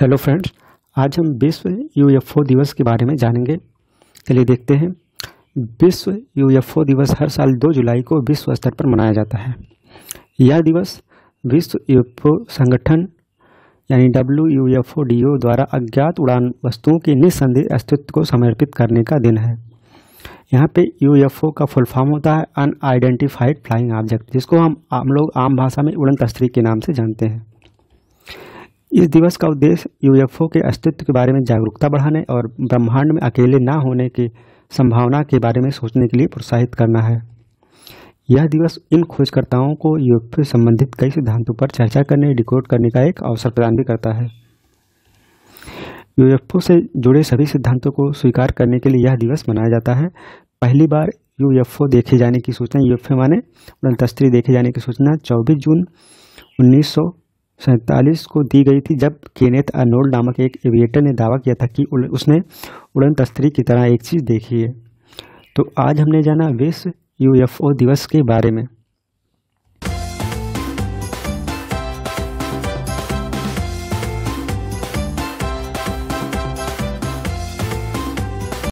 hello friends आज हम विश्व यूएफओ दिवस के बारे में जानेंगे चलिए देखते हैं विश्व यूएफओ दिवस हर साल 2 जुलाई को विश्व स्तर पर मनाया जाता है यह दिवस विश्व यूएफओ संगठन यानी W U F O D O द्वारा अज्ञात उड़ान वस्तुओं के निस्संदेह अस्तित्व को समर्पित करने का दिन है यहाँ पे यूएफओ का फुल फॉर्म होता है अनआइडेंटिफाइड फ्लाइंग ऑब्जेक्ट जिसको हम आम लोग आम भाषा में उड़न तस्तरी के नाम से जानते हैं इस दिवस का उद्देश्य यूएफओ के अस्तित्व के बारे में जागरूकता बढ़ाने और ब्रह्मांड में अकेले ना होने की संभावना के बारे में सोचने के लिए प्रोत्साहित करना है यह दिवस इन खोजकर्ताओं को यूएफओ से संबंधित कई सिद्धांतों पर चर्चा करने डिकोड करने का एक अवसर प्रदान भी करता है यूएफओ से जुड़े सभी सिद्धांतों को स्वीकार करने के लिए यह दिवस मनाया जाता है पहली बार यूएफओ देखे जाने की सूचना यूएफओ माने उड़नतस्त्री देखे जाने की सूचना 24 जून उन्नीस सैंतालीस को दी गई थी जब केनेथ अर्नोल्ड नामक एक एविएटर ने दावा किया था कि उसने उड़न तस्तरी की तरह एक चीज़ देखी है तो आज हमने जाना विश्व यूएफओ दिवस के बारे में